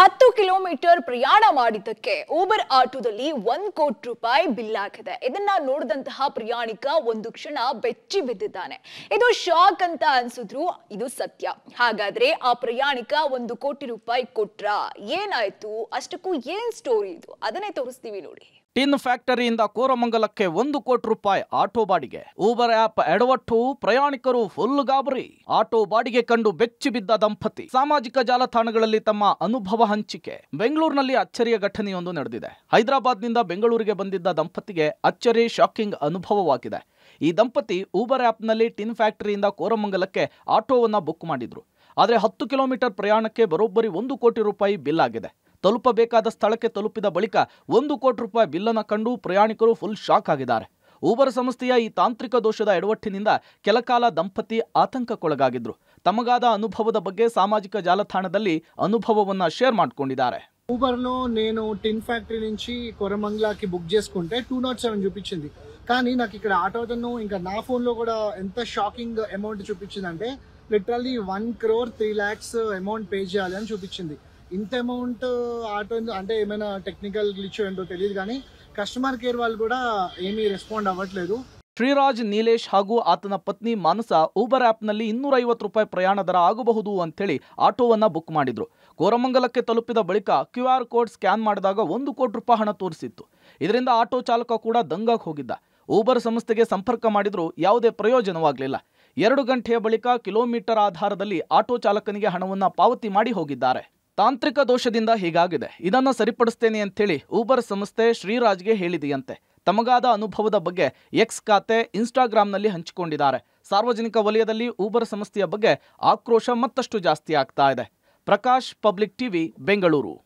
hat kilometre ಪ್ರಯಾಣ ಮಾಡಿದ್ದಕ್ಕೆ Uber ಆಟೋದಲ್ಲಿ ಒಂದ್ ಕೋಟಿ ರೂಪಾಯಿ ಬಿಲ್ ಆಗಿದೆ ಇದನ್ನ ನೋಡಿದಂತಹ ಪ್ರಯಾಣಿಕ ಒಂದು ಕ್ಷಣ ಬೆಚ್ಚಿ ಬಿದ್ದಿದ್ದಾನೆ ಇದು ಶಾಕ್ ಅಂತ ಅನ್ಸಿದ್ರು ಇದು ಸತ್ಯ ಹಾಗಾದ್ರೆ ಆ ಪ್ರಯಾಣಿಕ ಒಂದು ಕೋಟಿ ರೂಪಾಯಿ ಕೊಟ್ರ ಏನಾಯ್ತು ಅಷ್ಟಕ್ಕೂ ಏನ್ ಸ್ಟೋರಿ ಇದು ಅದನ್ನೇ ತೋರಿಸ್ತೀವಿ ನೋಡಿ ಟಿನ್ ಫ್ಯಾಕ್ಟರಿಯಿಂದ ಕೋರಮಂಗಲಕ್ಕೆ ಒಂದು ಕೋಟಿ ರೂಪಾಯಿ ಆಟೋ ಬಾಡಿಗೆ ಊಬರ್ ಆಪ್ ಎಡವಟ್ಟು ಪ್ರಯಾಣಿಕರು ಫುಲ್ ಗಾಬರಿ ಆಟೋ ಬಾಡಿಗೆ ಕಂಡು ಬೆಚ್ಚಿ ಬಿದ್ದ ದಂಪತಿ ಸಾಮಾಜಿಕ ಜಾಲತಾಣಗಳಲ್ಲಿ ತಮ್ಮ ಅನುಭವ ಹಂಚಿ ಬೆಂಗಳೂರಿನಲ್ಲಿ ಅಚ್ಚರಿಯ ಘಟನೆಯೊಂದು ನಡೆದಿದೆ ಹೈದರಾಬಾದ್ನಿಂದ ಬೆಂಗಳೂರಿಗೆ ಬಂದಿದ್ದ ದಂಪತಿಗೆ ಅಚ್ಚರಿ ಶಾಕಿಂಗ್ ಅನುಭವವಾಗಿದೆ ಈ ದಂಪತಿ ಊಬರ್ ಆ್ಯಪ್ನಲ್ಲಿ ಟಿನ್ ಫ್ಯಾಕ್ಟರಿಯಿಂದ ಕೋರಮಂಗಲಕ್ಕೆ ಆಟೋವನ್ನು ಬುಕ್ ಮಾಡಿದ್ರು ಆದರೆ ಹತ್ತು ಕಿಲೋಮೀಟರ್ ಪ್ರಯಾಣಕ್ಕೆ ಬರೋಬ್ಬರಿ ಒಂದು ಕೋಟಿ ರೂಪಾಯಿ ಬಿಲ್ ಆಗಿದೆ ತಲುಪಬೇಕಾದ ಸ್ಥಳಕ್ಕೆ ತಲುಪಿದ ಬಳಿಕ ಒಂದು ಕೋಟಿ ರೂಪಾಯಿ ಬಿಲ್ಲನ್ನು ಕಂಡು ಪ್ರಯಾಣಿಕರು ಫುಲ್ ಶಾಕ್ ಆಗಿದ್ದಾರೆ ಊಬರ್ ಸಂಸ್ಥೆಯ ಈ ತಾಂತ್ರಿಕ ದೋಷದ ಎಡವಟ್ಟಿನಿಂದ ಕೆಲಕಾಲ ದಂಪತಿ ಆತಂಕಕ್ಕೊಳಗಾಗಿದ್ರು ತಮಗಾದ ಅನುಭವದ ಬಗ್ಗೆ ಸಾಮಾಜಿಕ ಜಾಲತಾಣದಲ್ಲಿ ಅನುಭವವನ್ನು షేర్ మాట్లాడుకుంటారు ఊబర్ను నేను టిన్ ఫ్యాక్టరీ నుంచి కొరమంగ్లాకి బుక్ చేసుకుంటే టూ నాట్ సెవెన్ చూపించింది కానీ నాకు ఇక్కడ ఆటో అతను ఇంకా నా ఫోన్లో కూడా ఎంత షాకింగ్ అమౌంట్ చూపించిందంటే literally one crore three lakhs amount pay చేయాలి అని చూపించింది ఇంత అమౌంట్ ఆటో అంటే ఏమైనా టెక్నికల్ గ్లిచ్ ఏంటో తెలియదు కానీ ಕಸ್ಟಮರ್ ಕೇರ್ ವಾಲ್ ಕೂಡ ಏನಿ ರೆಸ್ಪಾಂಡ್ ಶ್ರೀರಾಜ್ ನೀಲೇಶ್ ಹಾಗೂ ಆತನ ಪತ್ನಿ ಮಾನಸ ಊಬರ್ ಆ್ಯಪ್ನಲ್ಲಿ ಇನ್ನೂರೈವತ್ತು ರೂಪಾಯಿ ಪ್ರಯಾಣ ದರ ಆಗಬಹುದು ಅಂಥೇಳಿ ಆಟೋವನ್ನು ಬುಕ್ ಮಾಡಿದರು ಕೋರಮಂಗಲಕ್ಕೆ ತಲುಪಿದ ಬಳಿಕ ಕ್ಯೂ ಆರ್ ಕೋಡ್ ಸ್ಕ್ಯಾನ್ ಮಾಡಿದಾಗ ಒಂದು ಕೋಟಿ ರೂಪಾಯಿ ಹಣ ತೋರಿಸಿತ್ತು ಇದರಿಂದ ಆಟೋ ಚಾಲಕ ಕೂಡ ದಂಗಾಗಿ ಹೋಗಿದ್ದ ಊಬರ್ ಸಂಸ್ಥೆಗೆ ಸಂಪರ್ಕ ಮಾಡಿದರೂ ಯಾವುದೇ ಪ್ರಯೋಜನವಾಗಲಿಲ್ಲ ಎರಡು ಗಂಟೆಯ ಬಳಿಕ ಕಿಲೋಮೀಟರ್ ಆಧಾರದಲ್ಲಿ ಆಟೋ ಚಾಲಕನಿಗೆ ಹಣವನ್ನು ಪಾವತಿ ಮಾಡಿ ಹೋಗಿದ್ದಾರೆ ತಾಂತ್ರಿಕ ದೋಷದಿಂದ ಹೀಗಾಗಿದೆ ಇದನ್ನು ಸರಿಪಡಿಸ್ತೇನೆ ಅಂತೇಳಿ ಊಬರ್ ಸಂಸ್ಥೆ ಶ್ರೀರಾಜ್ಗೆ ಹೇಳಿದೆಯಂತೆ ತಮಗಾದ ಅನುಭವದ ಬಗ್ಗೆ ಎಕ್ಸ್ ಖಾತೆ ಇನ್ಸ್ಟಾಗ್ರಾಂನಲ್ಲಿ ಹಂಚಿಕೊಂಡಿದ್ದಾರೆ ಸಾರ್ವಜನಿಕ ವಲಯದಲ್ಲಿ ಊಬರ್ ಸಂಸ್ಥೆಯ ಬಗ್ಗೆ ಆಕ್ರೋಶ ಮತ್ತಷ್ಟು ಜಾಸ್ತಿ ಆಗ್ತಾ ಇದೆ ಪ್ರಕಾಶ್ ಪಬ್ಲಿಕ್ ಟಿವಿ ಬೆಂಗಳೂರು